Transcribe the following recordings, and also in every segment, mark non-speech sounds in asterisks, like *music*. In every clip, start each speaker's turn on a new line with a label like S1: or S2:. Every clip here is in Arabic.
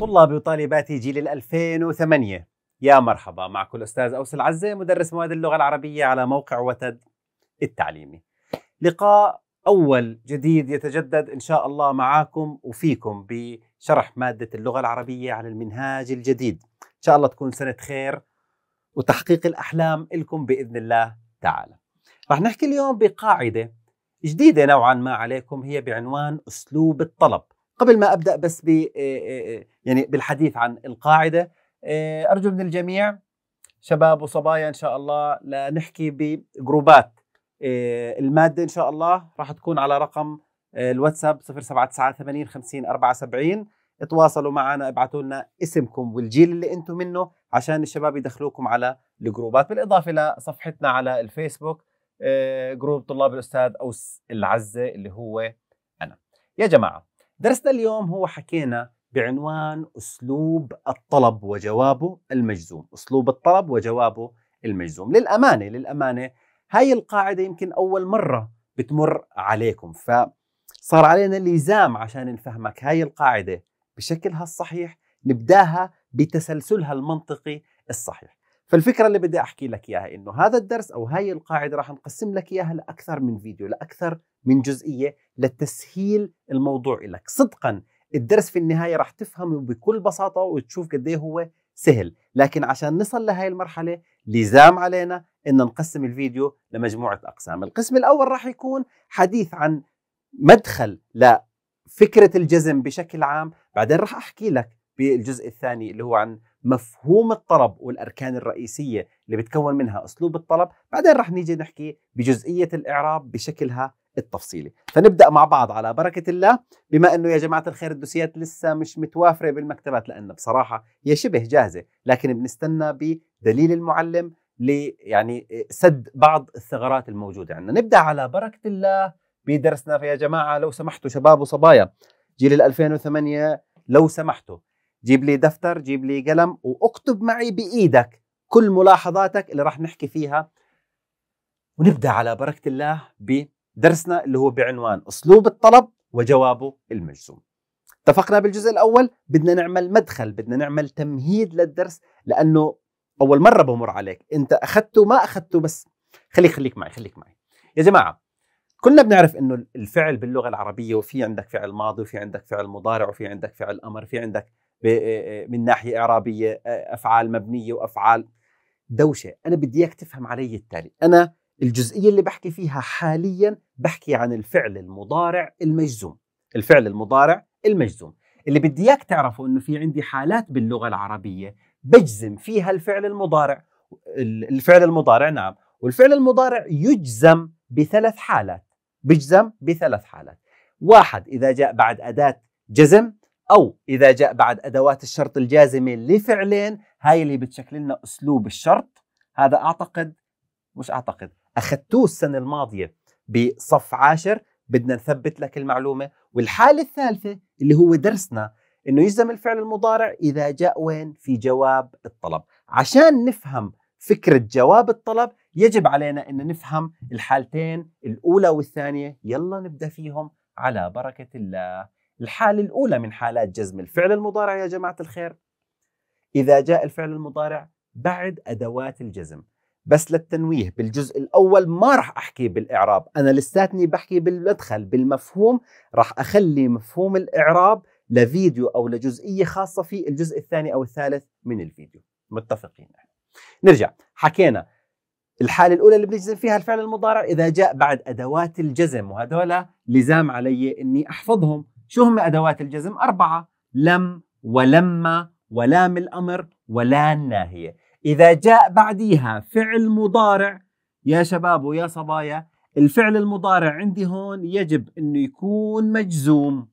S1: طلاب وطالبات جيل 2008 يا مرحبا معكم الأستاذ أوس العزة مدرس مواد اللغة العربية على موقع وتد التعليمي لقاء أول جديد يتجدد إن شاء الله معاكم وفيكم بشرح مادة اللغة العربية على المنهاج الجديد إن شاء الله تكون سنة خير وتحقيق الأحلام لكم بإذن الله تعالى رح نحكي اليوم بقاعدة جديدة نوعا ما عليكم هي بعنوان أسلوب الطلب قبل ما ابدا بس ب يعني بالحديث عن القاعده ارجو من الجميع شباب وصبايا ان شاء الله لنحكي بجروبات الماده ان شاء الله راح تكون على رقم الواتساب 079 50 74 اتواصلوا معنا ابعثوا لنا اسمكم والجيل اللي انتم منه عشان الشباب يدخلوكم على الجروبات بالاضافه لصفحتنا على الفيسبوك جروب طلاب الاستاذ اوس العزه اللي هو انا يا جماعه درسنا اليوم هو حكينا بعنوان أسلوب الطلب وجوابه المجزوم أسلوب الطلب وجوابه المجزوم للأمانة للأمانة هاي القاعدة يمكن أول مرة بتمر عليكم فصار علينا لزام عشان نفهمك هاي القاعدة بشكلها الصحيح نبداها بتسلسلها المنطقي الصحيح فالفكره اللي بدي احكي لك اياها انه هذا الدرس او هاي القاعده راح نقسم لك اياها لاكثر من فيديو لاكثر من جزئيه لتسهيل الموضوع لك صدقا الدرس في النهايه راح تفهمه بكل بساطه وتشوف قد إيه هو سهل لكن عشان نصل لهي المرحله لزام علينا ان نقسم الفيديو لمجموعه اقسام القسم الاول راح يكون حديث عن مدخل لفكره الجزم بشكل عام بعدين راح احكي لك بالجزء الثاني اللي هو عن مفهوم الطلب والاركان الرئيسيه اللي بتكون منها اسلوب الطلب، بعدين رح نيجي نحكي بجزئيه الاعراب بشكلها التفصيلي، فنبدا مع بعض على بركه الله بما انه يا جماعه الخير الدوسيات لسه مش متوافره بالمكتبات لانه بصراحه هي شبه جاهزه، لكن بنستنى بدليل المعلم ليعني يعني سد بعض الثغرات الموجوده عندنا، نبدا على بركه الله بدرسنا يا جماعه لو سمحتوا شباب وصبايا جيل ال 2008 لو سمحتوا جيب لي دفتر جيب لي قلم واكتب معي بايدك كل ملاحظاتك اللي راح نحكي فيها ونبدا على بركه الله بدرسنا اللي هو بعنوان اسلوب الطلب وجوابه المجزوم اتفقنا بالجزء الاول بدنا نعمل مدخل بدنا نعمل تمهيد للدرس لانه اول مره بمر عليك انت اخذته ما اخذته بس خليك خليك معي خليك معي يا جماعه كلنا بنعرف انه الفعل باللغه العربيه وفي عندك فعل ماضي وفي عندك فعل مضارع وفي عندك فعل امر في عندك من ناحيه اعرابيه افعال مبنيه وافعال دوشه انا بدي اياك تفهم علي التالي انا الجزئيه اللي بحكي فيها حاليا بحكي عن الفعل المضارع المجزوم الفعل المضارع المجزوم اللي بدي اياك تعرفه انه في عندي حالات باللغه العربيه بجزم فيها الفعل المضارع الفعل المضارع نعم والفعل المضارع يجزم بثلاث حالات بجزم بثلاث حالات واحد اذا جاء بعد اداه جزم أو إذا جاء بعد أدوات الشرط الجازمة لفعلين هاي اللي بتشكل لنا أسلوب الشرط هذا أعتقد مش أعتقد أخذتوه السنة الماضية بصف عاشر بدنا نثبت لك المعلومة والحالة الثالثة اللي هو درسنا انه يلزم الفعل المضارع اذا جاء وين في جواب الطلب عشان نفهم فكرة جواب الطلب يجب علينا أن نفهم الحالتين الأولى والثانية يلا نبدأ فيهم على بركة الله الحالة الأولى من حالات جزم الفعل المضارع يا جماعة الخير إذا جاء الفعل المضارع بعد أدوات الجزم بس للتنويه بالجزء الأول ما رح أحكي بالإعراب أنا لساتني بحكي بالمدخل بالمفهوم رح أخلي مفهوم الإعراب لفيديو أو لجزئية خاصة في الجزء الثاني أو الثالث من الفيديو متفقين نرجع حكينا الحالة الأولى اللي بنجزم فيها الفعل المضارع إذا جاء بعد أدوات الجزم وهذولا لزام علي إني أحفظهم شو هم أدوات الجزم؟ أربعة لم ولما ولام الأمر ولا الناهية إذا جاء بعديها فعل مضارع يا شباب ويا صبايا الفعل المضارع عندي هون يجب أنه يكون مجزوم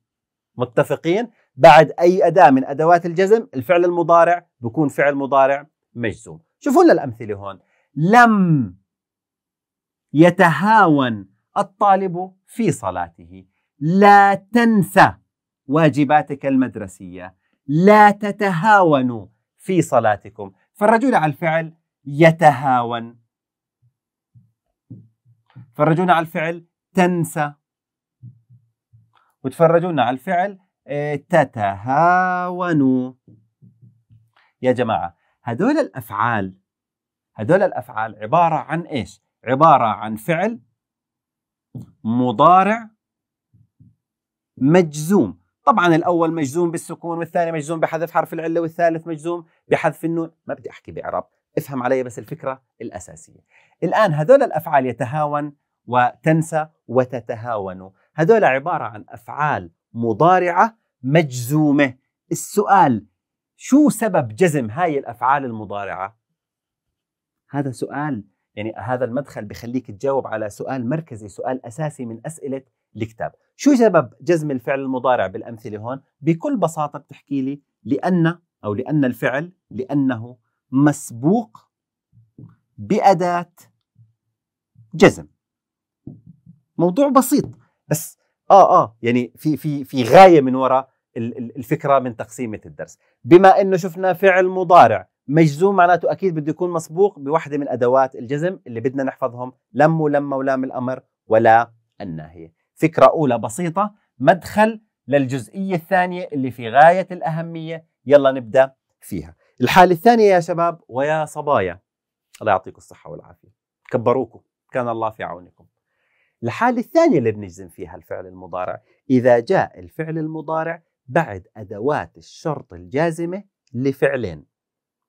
S1: متفقين؟ بعد أي أداة من أدوات الجزم الفعل المضارع بكون فعل مضارع مجزوم شوفوا لنا الأمثلة هون لم يتهاون الطالب في صلاته لا تنسى واجباتك المدرسية لا تتهاونوا في صلاتكم فرجونا على الفعل يتهاون فرجونا على الفعل تنسى وتفرجونا على الفعل آه، تتهاونوا يا جماعة هدول الأفعال هدول الأفعال عبارة عن إيش؟ عبارة عن فعل مضارع مجزوم طبعا الاول مجزوم بالسكون والثاني مجزوم بحذف حرف العله والثالث مجزوم بحذف النون ما بدي احكي باعراب افهم علي بس الفكره الاساسيه الان هذول الافعال يتهاون وتنسى وتتهاون هذول عباره عن افعال مضارعه مجزومه السؤال شو سبب جزم هاي الافعال المضارعه هذا سؤال يعني هذا المدخل بخليك تجاوب على سؤال مركزي سؤال اساسي من اسئله الكتاب شو سبب جزم الفعل المضارع بالأمثلة هون بكل بساطة بتحكي لي لأن أو لأن الفعل لأنه مسبوق بأداة جزم موضوع بسيط بس اه اه يعني في في في غايه من وراء الفكره من تقسيمه الدرس بما انه شفنا فعل مضارع مجزوم معناته اكيد بده يكون مسبوق بوحده من ادوات الجزم اللي بدنا نحفظهم لم ولم ولام الامر ولا الناهيه فكرة أولى بسيطة مدخل للجزئية الثانية اللي في غاية الأهمية يلا نبدأ فيها الحالة الثانية يا شباب ويا صبايا الله يعطيكم الصحة والعافية كبروكم كان الله في عونكم الحالة الثانية اللي بنجزم فيها الفعل المضارع إذا جاء الفعل المضارع بعد أدوات الشرط الجازمة لفعلين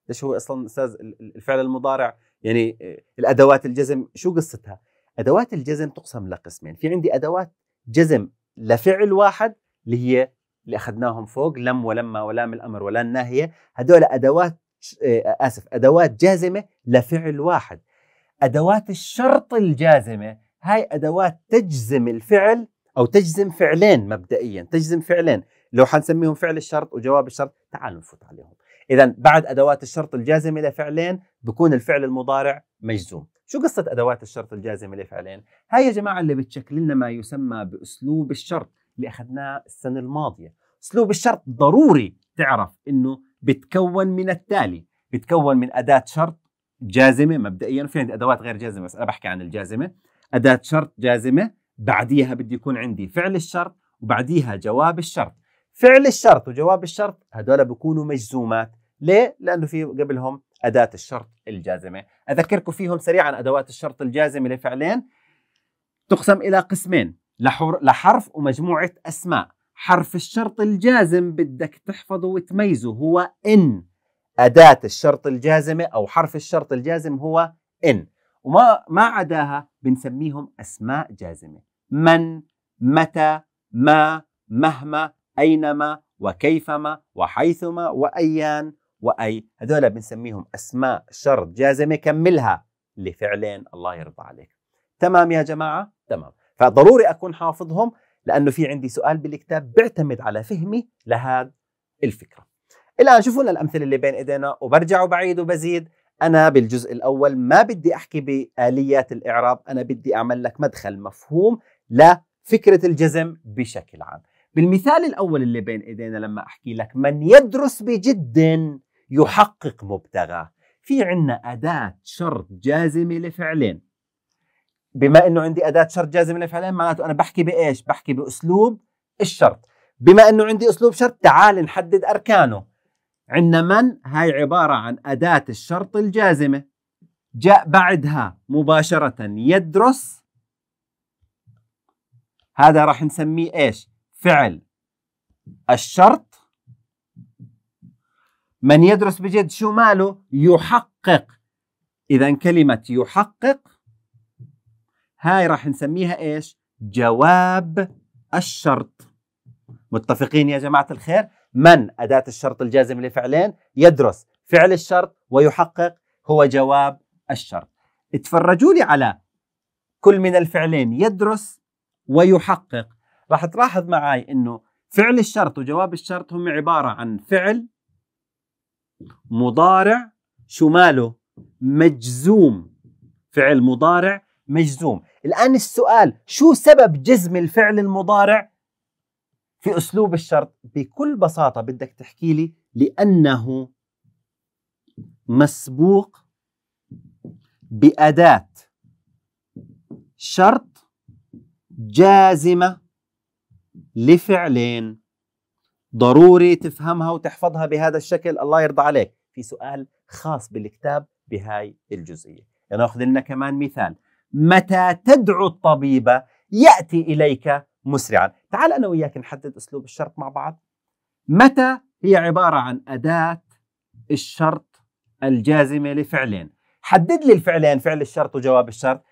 S1: ليش هو أصلا أستاذ الفعل المضارع يعني آه، الأدوات الجزم شو قصتها؟ ادوات الجزم تقسم لقسمين في عندي ادوات جزم لفعل واحد اللي هي اللي اخذناهم فوق لم ولما ولام الامر ولا الناهيه هذول ادوات آه، اسف ادوات جازمه لفعل واحد ادوات الشرط الجازمه هاي ادوات تجزم الفعل او تجزم فعلين مبدئيا تجزم فعلين لو حنسميهم فعل الشرط وجواب الشرط تعالوا نفوت عليهم إذا بعد أدوات الشرط الجازمه لفعلين بكون الفعل المضارع مجزوم شو قصة أدوات الشرط الجازمة لفعلين؟ هاي يا جماعة اللي بتشكل لنا ما يسمى بأسلوب الشرط اللي أخذناه السنة الماضية أسلوب الشرط ضروري تعرف إنه بتكون من التالي بتكون من أداة شرط جازمة مبدئيا في عندي أدوات غير جازمة بس أنا بحكي عن الجازمة أداة شرط جازمة بعديها بدي يكون عندي فعل الشرط وبعديها جواب الشرط فعل الشرط وجواب الشرط هذول بيكونوا مجزومات ليه؟ لأنه في قبلهم أداة الشرط الجازمة أذكركم فيهم سريعا أدوات الشرط الجازمة لفعلين تقسم إلى قسمين لحرف ومجموعة أسماء حرف الشرط الجازم بدك تحفظه وتميزه هو إن أداة الشرط الجازمة أو حرف الشرط الجازم هو إن وما ما عداها بنسميهم أسماء جازمة من متى ما مهما أينما وكيفما وحيثما وأيان وأي هذول بنسميهم أسماء شرط جازمة كملها لفعلين الله يرضى عليك تمام يا جماعة تمام فضروري أكون حافظهم لأنه في عندي سؤال بالكتاب بيعتمد على فهمي لهذا الفكرة الآن شوفوا لنا الأمثلة اللي بين إيدينا وبرجع وبعيد وبزيد أنا بالجزء الأول ما بدي أحكي بآليات الإعراب أنا بدي أعمل لك مدخل مفهوم لفكرة الجزم بشكل عام بالمثال الأول اللي بين إيدينا لما أحكي لك من يدرس بجد يحقق مبتغاه في عنا أداة شرط جازمة لفعلين بما أنه عندي أداة شرط جازمة لفعلين معناته أنا بحكي بإيش؟ بحكي بأسلوب الشرط بما أنه عندي أسلوب شرط تعال نحدد أركانه عندنا من هاي عبارة عن أداة الشرط الجازمة جاء بعدها مباشرة يدرس هذا راح نسميه إيش؟ فعل الشرط من يدرس بجد شو ماله يحقق إذا كلمة يحقق هاي راح نسميها إيش جواب الشرط متفقين يا جماعة الخير من أداة الشرط الجازم لفعلين يدرس فعل الشرط ويحقق هو جواب الشرط اتفرجوا لي على كل من الفعلين يدرس ويحقق راح تلاحظ معاي انه فعل الشرط وجواب الشرط هم عباره عن فعل مضارع شو ماله؟ مجزوم فعل مضارع مجزوم الان السؤال شو سبب جزم الفعل المضارع في اسلوب الشرط بكل بساطه بدك تحكي لي لانه مسبوق باداه شرط جازمه لفعلين ضروري تفهمها وتحفظها بهذا الشكل الله يرضى عليك في سؤال خاص بالكتاب بهاي الجزئية نأخذ لنا كمان مثال متى تدعو الطبيب يأتي إليك مسرعا تعال أنا وياك نحدد أسلوب الشرط مع بعض متى هي عبارة عن أداة الشرط الجازمة لفعلين حدد لي الفعلين فعل الشرط وجواب الشرط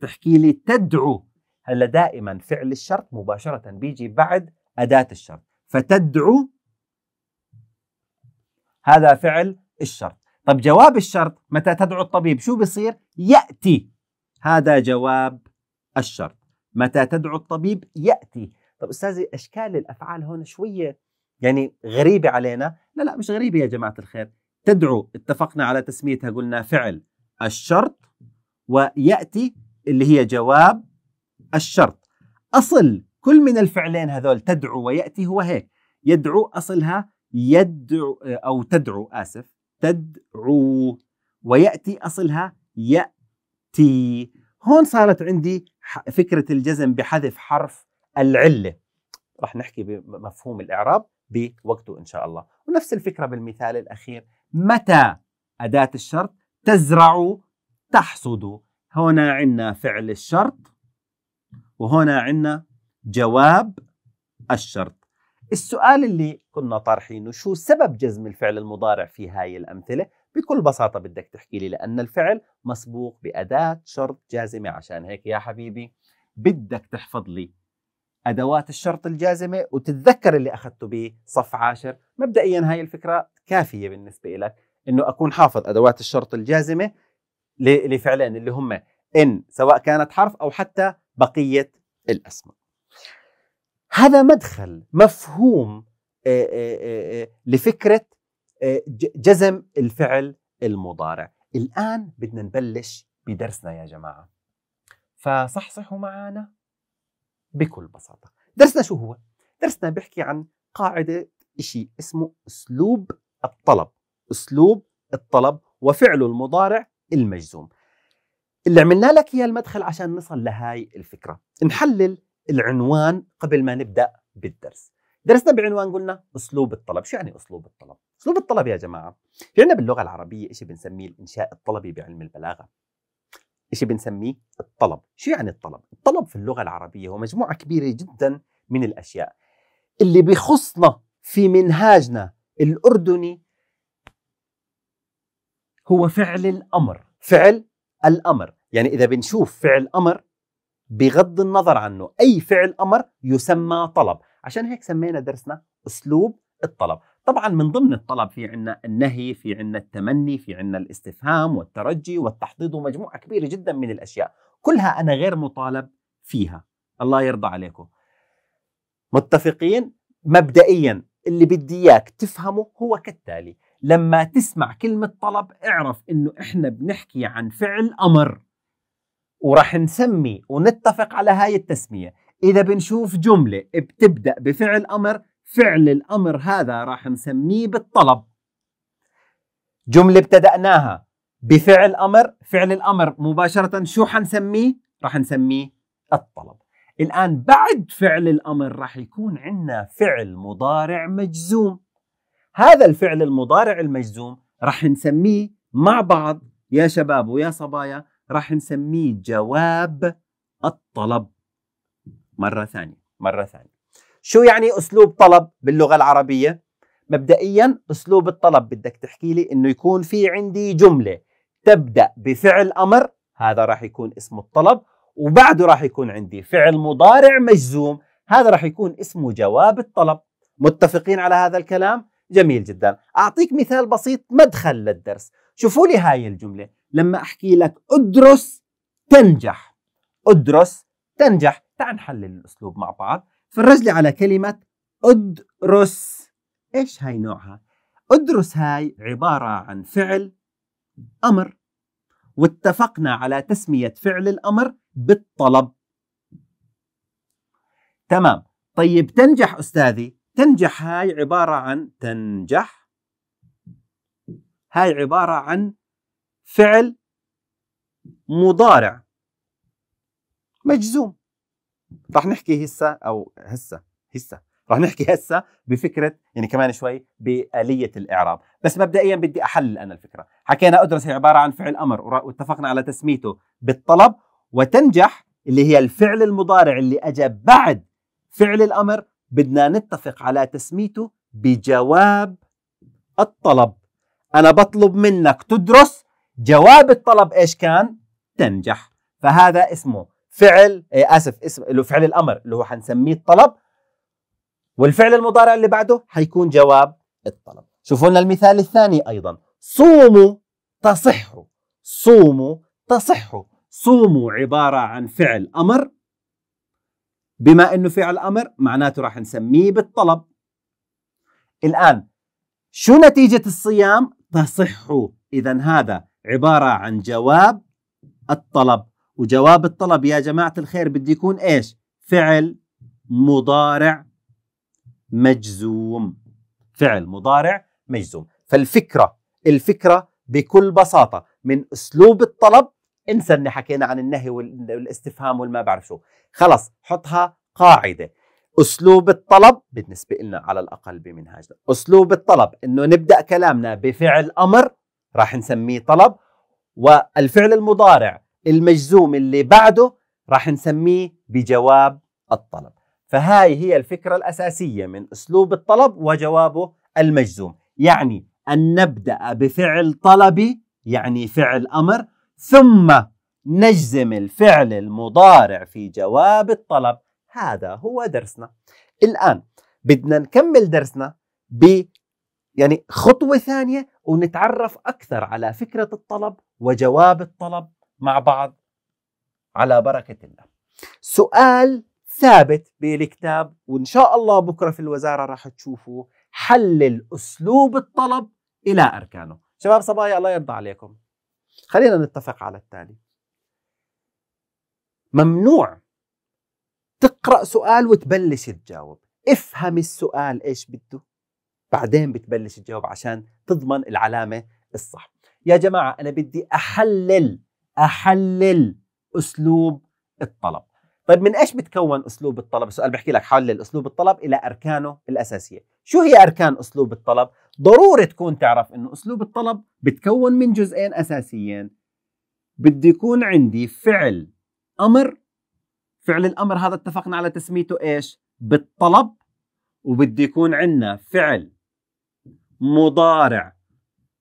S1: تحكي لي تدعو هلا دائما فعل الشرط مباشرة بيجي بعد أداة الشرط فتدعو هذا فعل الشرط طب جواب الشرط متى تدعو الطبيب شو بصير يأتي هذا جواب الشرط متى تدعو الطبيب يأتي طب أستاذي أشكال الأفعال هون شوية يعني غريبة علينا لا لا مش غريبة يا جماعة الخير تدعو اتفقنا على تسميتها قلنا فعل الشرط ويأتي اللي هي جواب الشرط أصل كل من الفعلين هذول تدعو ويأتي هو هيك يدعو أصلها يدعو أو تدعو آسف تدعو ويأتي أصلها يأتي هون صارت عندي فكرة الجزم بحذف حرف العلة رح نحكي بمفهوم الإعراب بوقته إن شاء الله ونفس الفكرة بالمثال الأخير متى أداة الشرط تزرع تحصد هنا عندنا فعل الشرط وهنا عندنا جواب الشرط السؤال اللي كنا طارحينه شو سبب جزم الفعل المضارع في هاي الأمثلة بكل بساطة بدك تحكي لي لأن الفعل مسبوق بأداة شرط جازمة عشان هيك يا حبيبي بدك تحفظ لي أدوات الشرط الجازمة وتتذكر اللي أخذته بصف عاشر مبدئيا هاي الفكرة كافية بالنسبة لك أنه أكون حافظ أدوات الشرط الجازمة لفعلين اللي هم إن سواء كانت حرف أو حتى بقية الأسماء هذا مدخل مفهوم آه، آه، آه، لفكرة جزم الفعل المضارع الآن بدنا نبلش بدرسنا يا جماعة فصحصحوا معنا بكل بساطة درسنا شو هو؟ درسنا بيحكي عن قاعدة شيء اسمه أسلوب الطلب أسلوب الطلب وفعل المضارع المجزوم اللي عملنا لك اياه المدخل عشان نصل لهاي الفكره نحلل العنوان قبل ما نبدا بالدرس درسنا بعنوان قلنا اسلوب الطلب شو يعني اسلوب الطلب اسلوب الطلب يا جماعه في عندنا باللغه العربيه شيء بنسميه الانشاء الطلبي بعلم البلاغه شيء بنسميه الطلب شو يعني الطلب الطلب في اللغه العربيه هو مجموعه كبيره جدا من الاشياء اللي بيخصنا في منهاجنا الاردني هو فعل الامر فعل الأمر يعني إذا بنشوف فعل أمر بغض النظر عنه أي فعل أمر يسمى طلب عشان هيك سمينا درسنا أسلوب الطلب طبعا من ضمن الطلب في عنا النهي في عنا التمني في عنا الاستفهام والترجي والتحضيض ومجموعة كبيرة جدا من الأشياء كلها أنا غير مطالب فيها الله يرضى عليكم متفقين مبدئيا اللي بدي اياك تفهمه هو كالتالي لما تسمع كلمة طلب اعرف انه احنا بنحكي عن فعل امر وراح نسمي ونتفق على هاي التسمية اذا بنشوف جملة بتبدأ بفعل امر فعل الامر هذا راح نسميه بالطلب جملة ابتدأناها بفعل امر فعل الامر مباشرة شو حنسميه راح نسميه الطلب الآن بعد فعل الأمر راح يكون عندنا فعل مضارع مجزوم هذا الفعل المضارع المجزوم راح نسميه مع بعض يا شباب ويا صبايا راح نسميه جواب الطلب مرة ثانية مرة ثانية شو يعني أسلوب طلب باللغة العربية؟ مبدئيا أسلوب الطلب بدك تحكي لي إنه يكون في عندي جملة تبدأ بفعل أمر هذا راح يكون اسمه الطلب وبعده راح يكون عندي فعل مضارع مجزوم هذا راح يكون اسمه جواب الطلب متفقين على هذا الكلام جميل جدا أعطيك مثال بسيط مدخل للدرس شوفوا لي هاي الجملة لما أحكي لك أدرس تنجح أدرس تنجح تعال نحلل الأسلوب مع بعض فرج لي على كلمة أدرس إيش هاي نوعها أدرس هاي عبارة عن فعل أمر واتفقنا على تسمية فعل الأمر بالطلب تمام طيب تنجح أستاذي تنجح هاي عبارة عن تنجح هاي عبارة عن فعل مضارع مجزوم رح نحكي هسه أو هسه هسه رح نحكي هسه بفكره يعني كمان شوي باليه الاعراب بس مبدئيا بدي احلل انا الفكره حكينا ادرس هي عباره عن فعل امر واتفقنا على تسميته بالطلب وتنجح اللي هي الفعل المضارع اللي اجى بعد فعل الامر بدنا نتفق على تسميته بجواب الطلب انا بطلب منك تدرس جواب الطلب ايش كان تنجح فهذا اسمه فعل إيه، اسف اسم له فعل الامر اللي هو حنسميه الطلب والفعل المضارع اللي بعده حيكون جواب الطلب شوفوا لنا المثال الثاني أيضا صوموا تصحوا صوموا تصحوا صوموا عبارة عن فعل أمر بما أنه فعل أمر معناته راح نسميه بالطلب الآن شو نتيجة الصيام تصحوا إذا هذا عبارة عن جواب الطلب وجواب الطلب يا جماعة الخير بده يكون إيش فعل مضارع مجزوم فعل مضارع مجزوم فالفكرة الفكرة بكل بساطة من أسلوب الطلب انسى اني حكينا عن النهي والاستفهام والما بعرف شو خلص حطها قاعدة أسلوب الطلب بالنسبة لنا على الأقل بمنهاجنا أسلوب الطلب أنه نبدأ كلامنا بفعل أمر راح نسميه طلب والفعل المضارع المجزوم اللي بعده راح نسميه بجواب الطلب فهاي هي الفكرة الأساسية من أسلوب الطلب وجوابه المجزوم يعني أن نبدأ بفعل طلبي يعني فعل أمر ثم نجزم الفعل المضارع في جواب الطلب هذا هو درسنا الآن بدنا نكمل درسنا ب يعني خطوة ثانية ونتعرف أكثر على فكرة الطلب وجواب الطلب مع بعض على بركة الله سؤال ثابت بالكتاب وان شاء الله بكره في الوزاره راح تشوفوا حلل اسلوب الطلب الى اركانه شباب صبايا الله يرضى عليكم خلينا نتفق على التالي ممنوع تقرا سؤال وتبلش تجاوب افهم السؤال ايش بده بعدين بتبلش تجاوب عشان تضمن العلامه الصح يا جماعه انا بدي احلل احلل اسلوب الطلب طيب من ايش بتكون اسلوب الطلب؟ السؤال بحكي لك حول اسلوب الطلب الى اركانه الاساسيه، شو هي اركان اسلوب الطلب؟ ضروري تكون تعرف انه اسلوب الطلب بتكون من جزئين اساسيين. بده يكون عندي فعل امر فعل الامر هذا اتفقنا على تسميته ايش؟ بالطلب وبده يكون عندنا فعل مضارع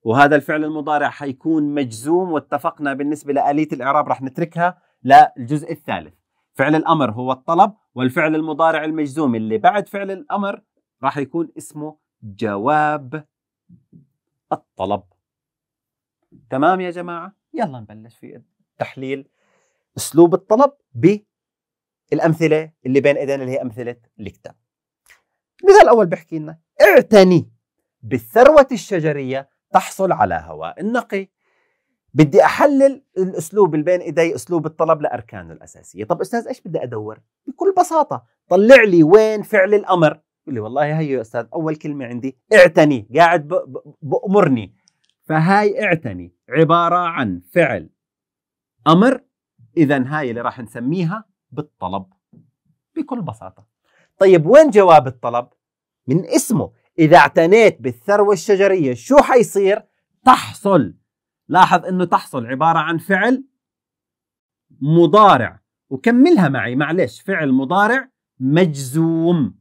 S1: وهذا الفعل المضارع حيكون مجزوم واتفقنا بالنسبه لآلية الاعراب رح نتركها للجزء الثالث. فعل الأمر هو الطلب والفعل المضارع المجزوم اللي بعد فعل الأمر راح يكون اسمه جواب الطلب تمام يا جماعة يلا نبلش في تحليل أسلوب الطلب بالأمثلة اللي بين إيدينا اللي هي أمثلة الكتاب المثال الأول بحكي لنا اعتني بالثروة الشجرية تحصل على هواء نقي بدي احلل الاسلوب اللي بين ايدي اسلوب الطلب لاركانه الاساسيه طب استاذ ايش بدي ادور بكل بساطه طلع لي وين فعل الامر بيقول لي والله هي يا استاذ اول كلمه عندي اعتني قاعد بامرني فهاي اعتني عباره عن فعل امر اذا هاي اللي راح نسميها بالطلب بكل بساطه طيب وين جواب الطلب من اسمه اذا اعتنيت بالثروه الشجريه شو حيصير تحصل لاحظ انه تحصل عباره عن فعل مضارع وكملها معي معلش فعل مضارع مجزوم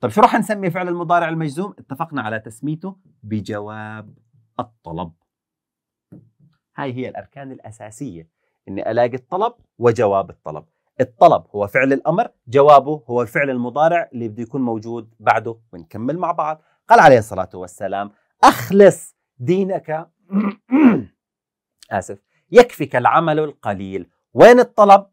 S1: طيب شو راح نسمي فعل المضارع المجزوم اتفقنا على تسميته بجواب الطلب هاي هي الاركان الاساسيه اني الاقي الطلب وجواب الطلب الطلب هو فعل الامر جوابه هو الفعل المضارع اللي بده يكون موجود بعده ونكمل مع بعض قال عليه الصلاه والسلام اخلص دينك *coughs* آسف يكفك العمل القليل وين الطلب؟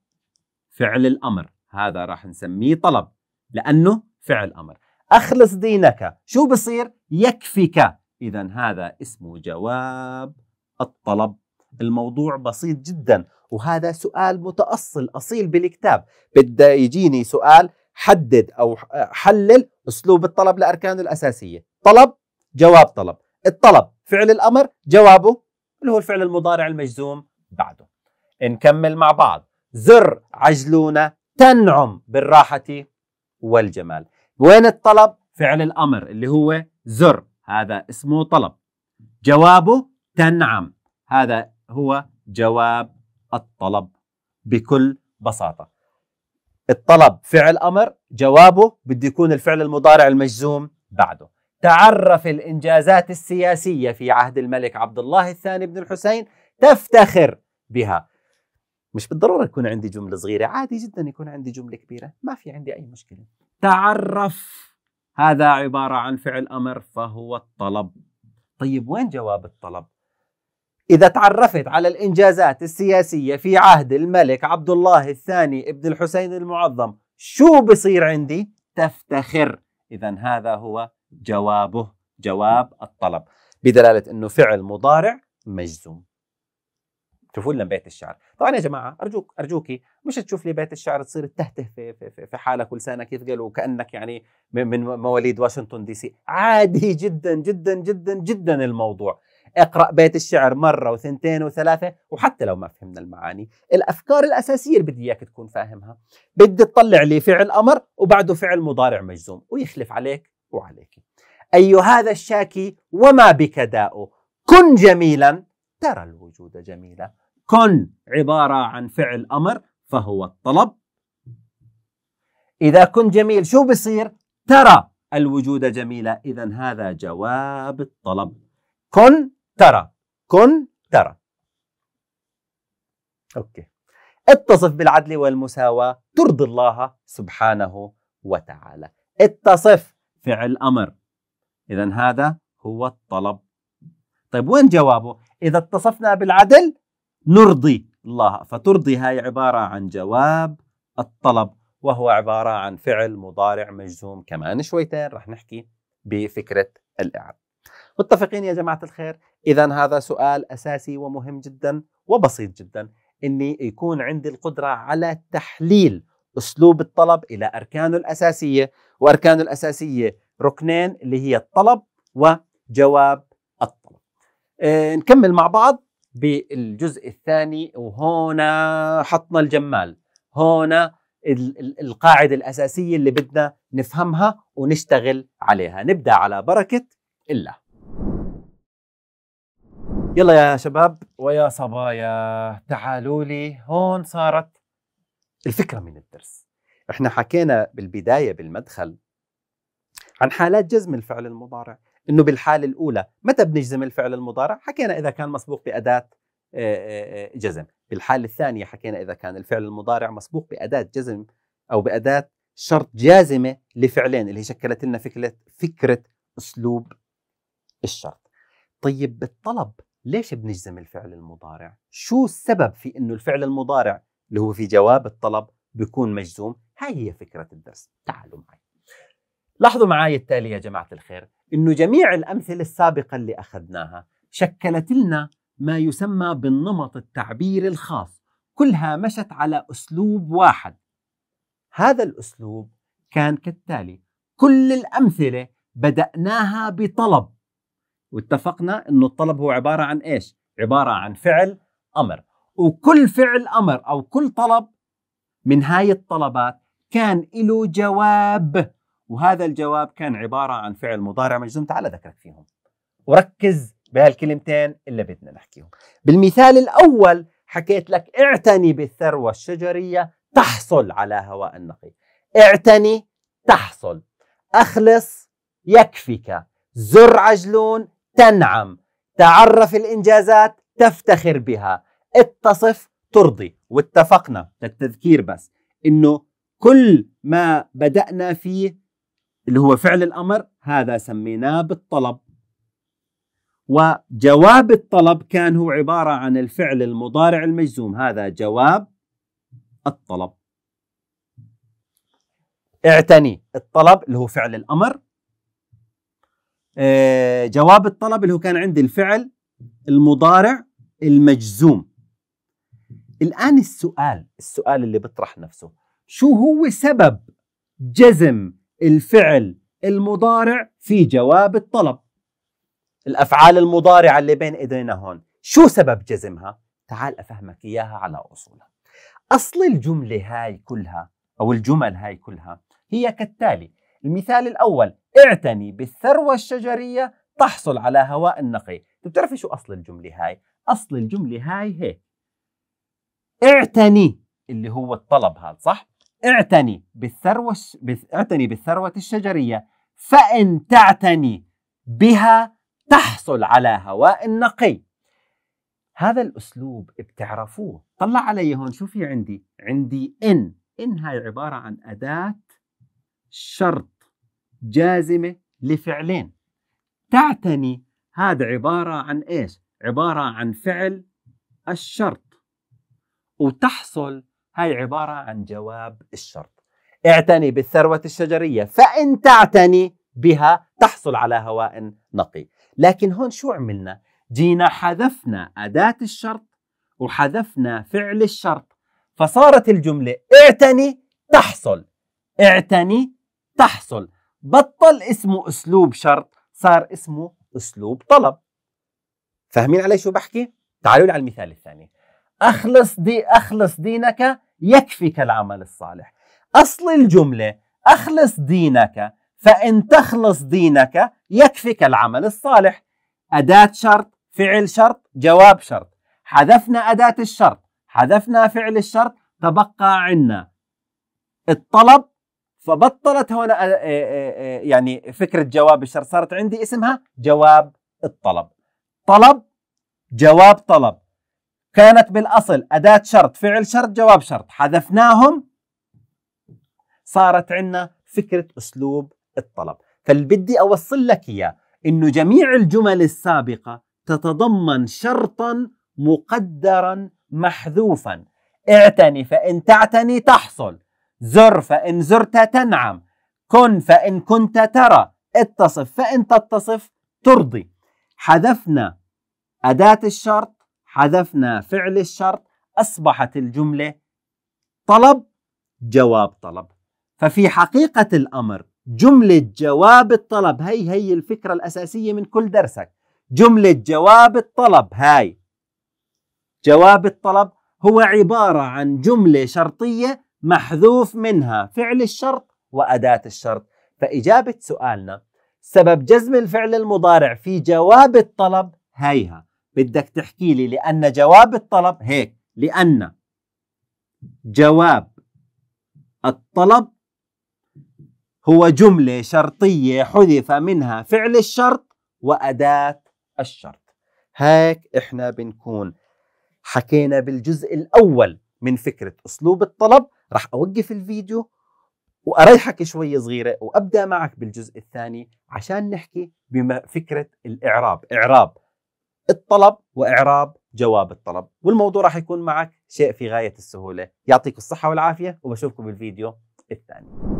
S1: فعل الأمر هذا راح نسميه طلب لأنه فعل أمر أخلص دينك شو بصير؟ يكفك إذا هذا اسمه جواب الطلب الموضوع بسيط جدا وهذا سؤال متأصل أصيل بالكتاب بدا يجيني سؤال حدد أو حلل أسلوب الطلب لأركانه الأساسية طلب جواب طلب الطلب فعل الأمر جوابه اللي هو الفعل المضارع المجزوم بعده نكمل مع بعض زر عجلونا تنعم بالراحة والجمال وين الطلب؟ فعل الأمر اللي هو زر هذا اسمه طلب جوابه تنعم هذا هو جواب الطلب بكل بساطة الطلب فعل أمر جوابه بده يكون الفعل المضارع المجزوم بعده تعرف الانجازات السياسيه في عهد الملك عبد الله الثاني بن الحسين تفتخر بها. مش بالضروره يكون عندي جمله صغيره، عادي جدا يكون عندي جمله كبيره، ما في عندي اي مشكله. تعرف هذا عباره عن فعل امر فهو الطلب. طيب وين جواب الطلب؟ إذا تعرفت على الإنجازات السياسية في عهد الملك عبد الله الثاني ابن الحسين المعظم شو بصير عندي؟ تفتخر إذا هذا هو جوابه جواب الطلب بدلاله انه فعل مضارع مجزوم شوفوا لنا بيت الشعر طبعا يا جماعه ارجوك ارجوكي مش تشوف لي بيت الشعر تصير تهته في, في, في حالك ولسانك يثقل وكانك يعني من مواليد واشنطن دي سي عادي جدا جدا جدا جدا الموضوع اقرا بيت الشعر مره وثنتين وثلاثه وحتى لو ما فهمنا المعاني الافكار الاساسيه اللي بدي اياك تكون فاهمها بدي تطلع لي فعل امر وبعده فعل مضارع مجزوم ويخلف عليك عليك أي هذا الشاكي وما بك داء كن جميلا ترى الوجود جميلا كن عبارة عن فعل أمر فهو الطلب إذا كنت جميل شو بصير ترى الوجود جميلا إذا هذا جواب الطلب كن ترى كن ترى أوكي اتصف بالعدل والمساواة ترضي الله سبحانه وتعالى اتصف فعل أمر إذا هذا هو الطلب طيب وين جوابه إذا اتصفنا بالعدل نرضي الله فترضي هاي عبارة عن جواب الطلب وهو عبارة عن فعل مضارع مجزوم كمان شويتين رح نحكي بفكرة الإعراب متفقين يا جماعة الخير إذا هذا سؤال أساسي ومهم جدا وبسيط جدا إني يكون عندي القدرة على تحليل اسلوب الطلب الى اركانه الاساسيه واركانه الاساسيه ركنين اللي هي الطلب وجواب الطلب. آه، نكمل مع بعض بالجزء الثاني وهنا حطنا الجمال هنا القاعدة الأساسية اللي بدنا نفهمها ونشتغل عليها نبدأ على بركة الله يلا يا شباب ويا صبايا تعالوا لي هون صارت الفكره من الدرس احنا حكينا بالبدايه بالمدخل عن حالات جزم الفعل المضارع انه بالحاله الاولى متى بنجزم الفعل المضارع حكينا اذا كان مسبوق باداه آه، آه، آه، جزم بالحاله الثانيه حكينا اذا كان الفعل المضارع مسبوق باداه جزم او باداه شرط جازمه لفعلين اللي هي شكلت لنا فكره فكره اسلوب الشرط طيب بالطلب ليش بنجزم الفعل المضارع شو السبب في انه الفعل المضارع اللي هو في جواب الطلب بيكون مجزوم هاي هي فكرة الدرس تعالوا معي لاحظوا معي التالي يا جماعة الخير إنه جميع الأمثلة السابقة اللي أخذناها شكلت لنا ما يسمى بالنمط التعبيري الخاص كلها مشت على أسلوب واحد هذا الأسلوب كان كالتالي كل الأمثلة بدأناها بطلب واتفقنا أنه الطلب هو عبارة عن إيش؟ عبارة عن فعل أمر وكل فعل أمر أو كل طلب من هاي الطلبات كان له جواب وهذا الجواب كان عبارة عن فعل مضارع مجزوم تعال ذكرك فيهم وركز بهالكلمتين اللي بدنا نحكيهم بالمثال الأول حكيت لك اعتني بالثروة الشجرية تحصل على هواء نقي اعتني تحصل أخلص يكفك زر عجلون تنعم تعرف الإنجازات تفتخر بها اتصف ترضي واتفقنا للتذكير بس انه كل ما بدأنا فيه اللي هو فعل الأمر هذا سميناه بالطلب وجواب الطلب كان هو عبارة عن الفعل المضارع المجزوم هذا جواب الطلب اعتني الطلب اللي هو فعل الأمر آه، جواب الطلب اللي هو كان عندي الفعل المضارع المجزوم الآن السؤال السؤال اللي بيطرح نفسه شو هو سبب جزم الفعل المضارع في جواب الطلب الأفعال المضارعة اللي بين إيدينا هون شو سبب جزمها؟ تعال أفهمك إياها على أصولها أصل الجملة هاي كلها أو الجمل هاي كلها هي كالتالي المثال الأول اعتني بالثروة الشجرية تحصل على هواء نقي بتعرفي شو أصل الجملة هاي؟ أصل الجملة هاي هيك اعتني اللي هو الطلب هذا صح؟ اعتني بالثروة اعتني بالثروة الشجرية فإن تعتني بها تحصل على هواء نقي هذا الأسلوب بتعرفوه طلع علي هون شو في عندي عندي إن إن هاي عبارة عن أداة شرط جازمة لفعلين تعتني هذا عبارة عن إيش عبارة عن فعل الشرط وتحصل هاي عبارة عن جواب الشرط اعتني بالثروة الشجرية فإن تعتني بها تحصل على هواء نقي لكن هون شو عملنا؟ جينا حذفنا أداة الشرط وحذفنا فعل الشرط فصارت الجملة اعتني تحصل اعتني تحصل بطل اسمه أسلوب شرط صار اسمه أسلوب طلب فاهمين علي شو بحكي؟ تعالوا على المثال الثاني أخلص دي أخلص دينك يكفيك العمل الصالح أصل الجملة أخلص دينك فإن تخلص دينك يكفيك العمل الصالح أداة شرط فعل شرط جواب شرط حذفنا أداة الشرط حذفنا فعل الشرط تبقى عنا الطلب فبطلت هنا آه، آه، آه، يعني فكرة جواب الشرط صارت عندي اسمها جواب الطلب طلب جواب طلب كانت بالأصل أداة شرط فعل شرط جواب شرط حذفناهم صارت عندنا فكرة أسلوب الطلب فالبدي أوصل لك إياه إنه جميع الجمل السابقة تتضمن شرطا مقدرا محذوفا اعتني فإن تعتني تحصل زر فإن زرت تنعم كن فإن كنت ترى اتصف فإن تتصف ترضي حذفنا أداة الشرط حذفنا فعل الشرط أصبحت الجملة طلب جواب طلب ففي حقيقة الأمر جملة جواب الطلب هي هي الفكرة الأساسية من كل درسك جملة جواب الطلب هاي جواب الطلب هو عبارة عن جملة شرطية محذوف منها فعل الشرط وأداة الشرط فإجابة سؤالنا سبب جزم الفعل المضارع في جواب الطلب هيها بدك تحكي لي لأن جواب الطلب هيك لأن جواب الطلب هو جملة شرطية حذف منها فعل الشرط وأداة الشرط هيك إحنا بنكون حكينا بالجزء الأول من فكرة أسلوب الطلب رح أوقف الفيديو وأريحك شوية صغيرة وأبدأ معك بالجزء الثاني عشان نحكي بفكرة الإعراب إعراب الطلب واعراب جواب الطلب والموضوع راح يكون معك شيء في غايه السهوله يعطيكم الصحه والعافيه وبشوفكم بالفيديو الثاني